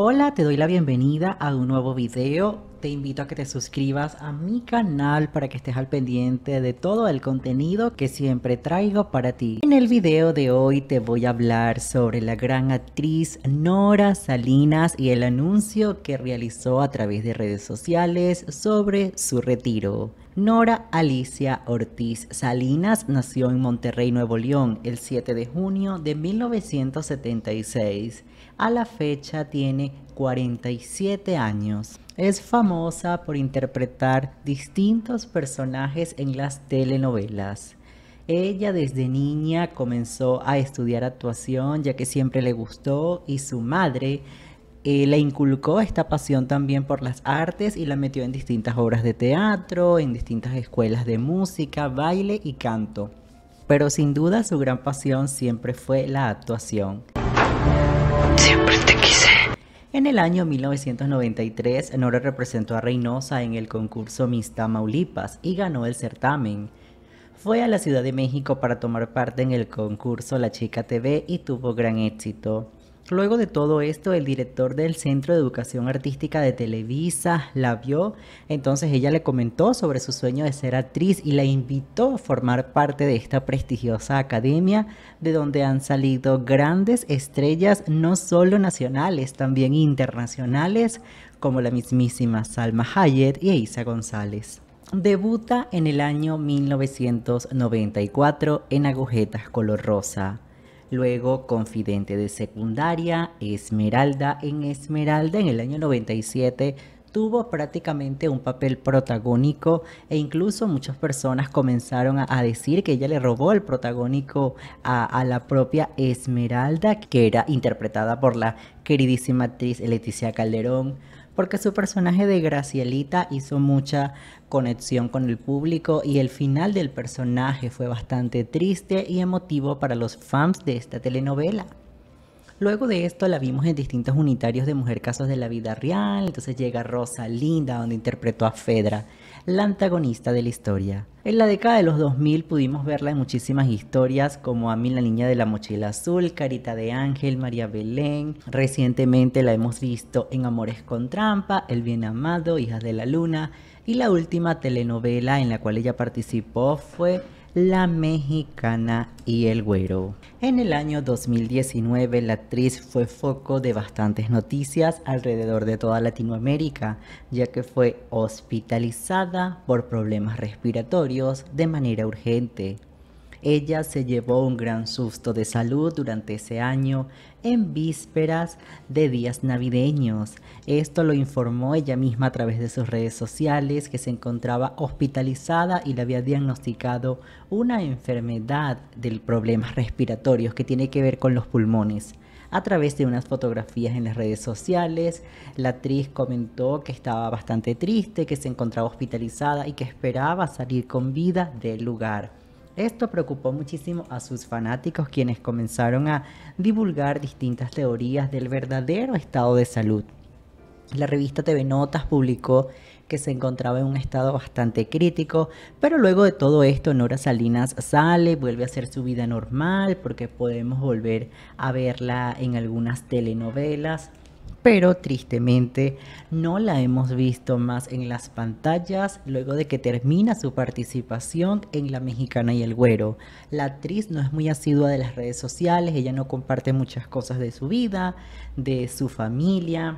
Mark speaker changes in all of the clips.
Speaker 1: Hola, te doy la bienvenida a un nuevo video. Te invito a que te suscribas a mi canal para que estés al pendiente de todo el contenido que siempre traigo para ti. En el video de hoy te voy a hablar sobre la gran actriz Nora Salinas y el anuncio que realizó a través de redes sociales sobre su retiro. Nora Alicia Ortiz Salinas nació en Monterrey, Nuevo León, el 7 de junio de 1976 a la fecha tiene 47 años. Es famosa por interpretar distintos personajes en las telenovelas. Ella desde niña comenzó a estudiar actuación ya que siempre le gustó y su madre eh, le inculcó esta pasión también por las artes y la metió en distintas obras de teatro, en distintas escuelas de música, baile y canto. Pero sin duda su gran pasión siempre fue la actuación. Siempre te quise. En el año 1993, Nora representó a Reynosa en el concurso Miss Tamaulipas y ganó el certamen. Fue a la Ciudad de México para tomar parte en el concurso La Chica TV y tuvo gran éxito. Luego de todo esto, el director del Centro de Educación Artística de Televisa la vio, entonces ella le comentó sobre su sueño de ser actriz y la invitó a formar parte de esta prestigiosa academia de donde han salido grandes estrellas, no solo nacionales, también internacionales, como la mismísima Salma Hayek y Isa González. Debuta en el año 1994 en Agujetas Color Rosa luego confidente de secundaria, Esmeralda en Esmeralda en el año 97 tuvo prácticamente un papel protagónico e incluso muchas personas comenzaron a, decir que ella le robó el protagónico a, a, la propia Esmeralda, que era interpretada por la queridísima actriz Leticia Calderón porque su personaje de Gracielita hizo mucha conexión con el público y el final del personaje fue bastante triste y emotivo para los fans de esta telenovela. Luego de esto la vimos en distintos unitarios de Mujer Casos de la Vida Real, entonces llega Rosa Linda, donde interpretó a Fedra, la antagonista de la historia. En la década de los 2000 pudimos verla en muchísimas historias como a mí la niña de la mochila azul, Carita de Ángel, María Belén. Recientemente la hemos visto en Amores con Trampa, El Bien Amado, Hijas de la Luna, y la última telenovela en la cual ella participó fue La Mexicana y el Güero. En el año 2019 la actriz fue foco de bastantes noticias alrededor de toda Latinoamérica, ya que fue hospitalizada por problemas respiratorios de manera urgente ella se llevó un gran susto de salud durante ese año en vísperas de días navideños. Esto lo informó ella misma a través de sus redes sociales que se encontraba hospitalizada y le había diagnosticado una enfermedad del problemas respiratorios que tiene que ver con los pulmones. A través de unas fotografías en las redes sociales, la actriz comentó que estaba bastante triste, que se encontraba hospitalizada y que esperaba salir con vida del lugar. Esto preocupó muchísimo a sus fanáticos quienes comenzaron a divulgar distintas teorías del verdadero estado de salud. La revista TV Notas publicó que se encontraba en un estado bastante crítico, pero luego de todo esto Nora Salinas sale, vuelve a hacer su vida normal porque podemos volver a verla en algunas telenovelas pero tristemente no la hemos visto más en las pantallas luego de que termina su participación en La Mexicana y el Güero. La actriz no es muy asidua de las redes sociales, ella no comparte muchas cosas de su vida, de su familia.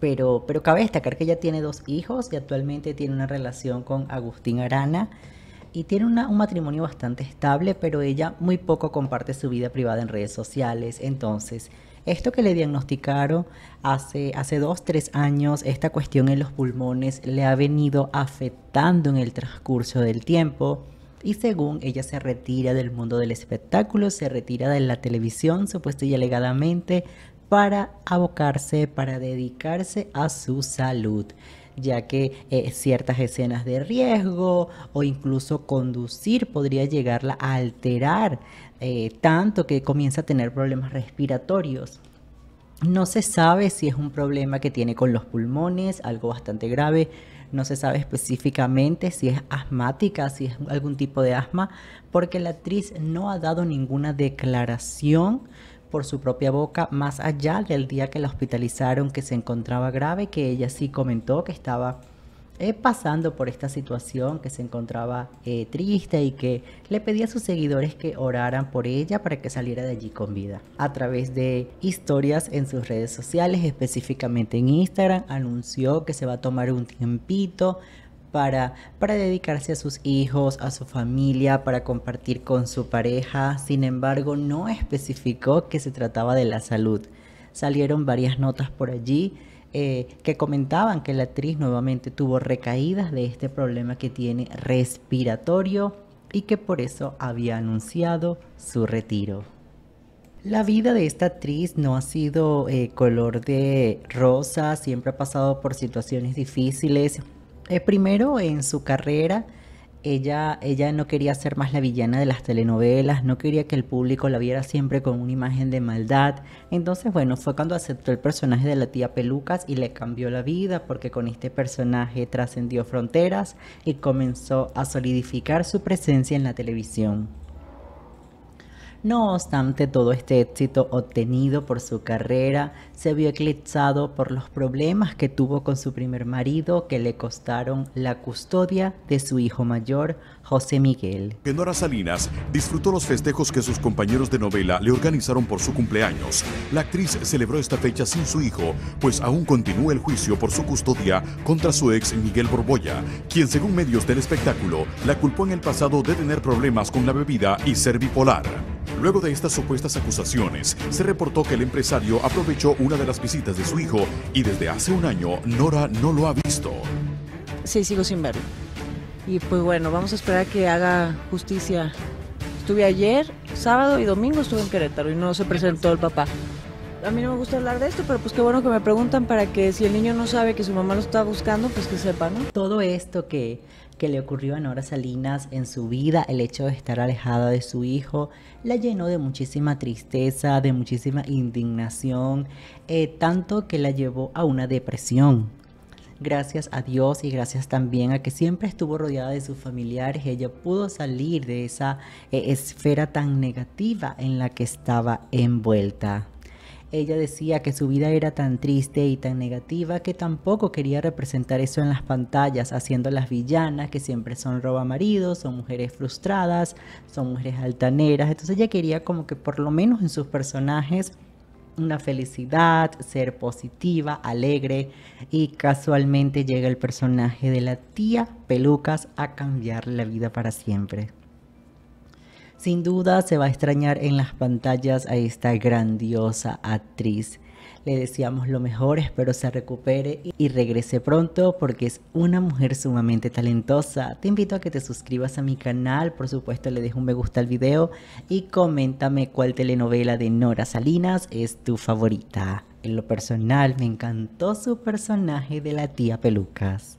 Speaker 1: Pero, pero cabe destacar que ella tiene dos hijos y actualmente tiene una relación con Agustín Arana, y tiene un matrimonio bastante estable, pero ella muy poco comparte su vida privada en redes sociales. Entonces, esto que le diagnosticaron hace, hace dos, tres años, esta cuestión en los pulmones le ha venido afectando en el transcurso del tiempo. Y según ella se retira del mundo del espectáculo, se retira de la televisión, supuesto y alegadamente, para abocarse, para dedicarse a su salud ya que eh, ciertas escenas de riesgo o incluso conducir podría llegarla a alterar eh, tanto que comienza a tener problemas respiratorios. No se sabe si es un problema que tiene con los pulmones, algo bastante grave. No se sabe específicamente si es asmática, si es algún tipo de asma, porque la actriz no ha dado ninguna declaración por su propia boca más allá del día que la hospitalizaron, que se encontraba grave, que ella sí comentó que estaba eh, pasando por esta situación, que se encontraba eh, triste y que le pedía a sus seguidores que oraran por ella para que saliera de allí con vida. A través de historias en sus redes sociales, específicamente en Instagram, anunció que se va a tomar un tiempito para, dedicarse a sus hijos, a su familia, para compartir con su pareja. Sin embargo, no especificó que se trataba de la salud. Salieron varias notas por allí eh, que comentaban que la actriz nuevamente tuvo recaídas de este problema que tiene respiratorio y que por eso había anunciado su retiro. La vida de esta actriz no ha sido eh, color de rosa, siempre ha pasado por situaciones difíciles, eh, primero, en su carrera, ella, ella no quería ser más la villana de las telenovelas, no quería que el público la viera siempre con una imagen de maldad. Entonces, bueno, fue cuando aceptó el personaje de la tía Pelucas y le cambió la vida porque con este personaje trascendió fronteras y comenzó a solidificar su presencia en la televisión. No obstante, todo este éxito obtenido por su carrera se vio eclipsado por los problemas que tuvo con su primer marido que le costaron la custodia de su hijo mayor, José Miguel. Genora Salinas disfrutó los festejos que sus compañeros de novela le organizaron por su cumpleaños. La actriz celebró esta fecha sin su hijo, pues aún continúa el juicio por su custodia contra su ex Miguel Borboya, quien según medios del espectáculo la culpó en el pasado de tener problemas con la bebida y ser bipolar. Luego de estas supuestas acusaciones, se reportó que el empresario aprovechó una de las visitas de su hijo y desde hace un año Nora no lo ha visto. Sí, sigo sin verlo. Y pues bueno, vamos a esperar que haga justicia. Estuve ayer, sábado y domingo estuve en Querétaro y no se presentó el papá a mí no me gusta hablar de esto, pero pues qué bueno que me preguntan para que si el niño no sabe que su mamá lo está buscando, pues que sepan. Todo esto que, le ocurrió a Nora Salinas en su vida, el hecho de estar alejada de su hijo, la llenó de muchísima tristeza, de muchísima indignación, eh, tanto que la llevó a una depresión. Gracias a Dios y gracias también a que siempre estuvo rodeada de sus familiares, ella pudo salir de esa eh, esfera tan negativa en la que estaba envuelta. Ella decía que su vida era tan triste y tan negativa que tampoco quería representar eso en las pantallas, haciendo las villanas que siempre son roba maridos, son mujeres frustradas, son mujeres altaneras. Entonces ella quería como que por lo menos en sus personajes una felicidad, ser positiva, alegre y casualmente llega el personaje de la tía Pelucas a cambiar la vida para siempre. Sin duda se va a extrañar en las pantallas a esta grandiosa actriz. Le deseamos lo mejor, espero se recupere y regrese pronto porque es una mujer sumamente talentosa. Te invito a que te suscribas a mi canal, por supuesto le dejo un me gusta al video y coméntame cuál telenovela de Nora Salinas es tu favorita. En lo personal me encantó su personaje de la tía Pelucas.